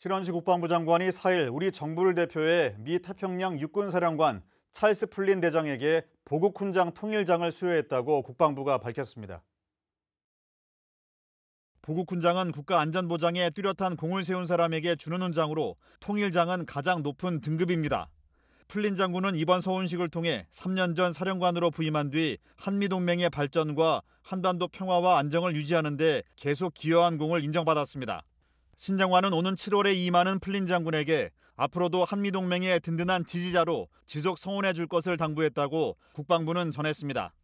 실원식 국방부 장관이 4일 우리 정부를 대표해 미 태평양 육군사령관 찰스 플린 대장에게 보급훈장 통일장을 수여했다고 국방부가 밝혔습니다. 보급훈장은 국가안전보장에 뚜렷한 공을 세운 사람에게 주는 훈장으로 통일장은 가장 높은 등급입니다. 플린 장군은 이번 서훈식을 통해 3년 전 사령관으로 부임한 뒤 한미동맹의 발전과 한반도 평화와 안정을 유지하는 데 계속 기여한 공을 인정받았습니다. 신정환은 오는 7월에 임하는 플린 장군에게 앞으로도 한미동맹의 든든한 지지자로 지속 성원해 줄 것을 당부했다고 국방부는 전했습니다.